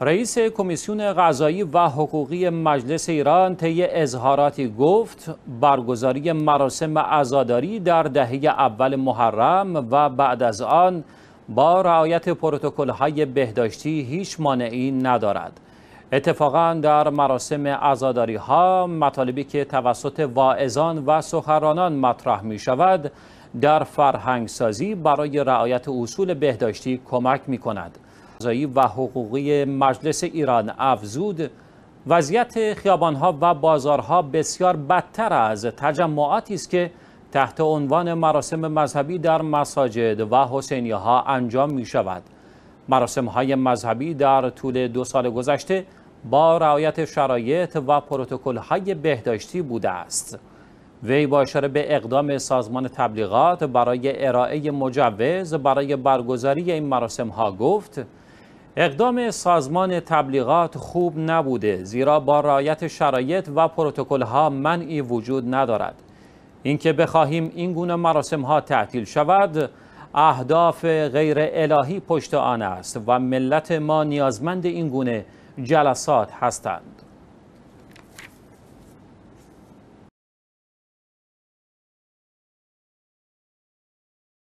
رئیس کمیسیون غذایی و حقوقی مجلس ایران طی اظهاراتی گفت برگزاری مراسم عزاداری در دهه اول محرم و بعد از آن با رعایت پروتکل های بهداشتی هیچ مانعی ندارد اتفاقا در مراسم عزاداری ها مطالبی که توسط واعظان و سخرانان مطرح می شود در فرهنگسازی برای رعایت اصول بهداشتی کمک می کند قضایی و حقوقی مجلس ایران افزود وضعیت خیابانها و بازارها بسیار بدتر از تجمعاتی است که تحت عنوان مراسم مذهبی در مساجد و حسینیها ها انجام می شود. مراسم های مذهبی در طول دو سال گذشته با رعایت شرایط و پروتکل های بهداشتی بوده است. وی با اشاره به اقدام سازمان تبلیغات برای ارائه مجوز برای برگزاری این مراسم ها گفت اقدام سازمان تبلیغات خوب نبوده زیرا با رعایت شرایط و پروتکل ها منعی وجود ندارد اینکه بخواهیم این گونه مراسم ها تعطیل شود اهداف غیر الهی پشت آن است و ملت ما نیازمند این گونه جلسات هستند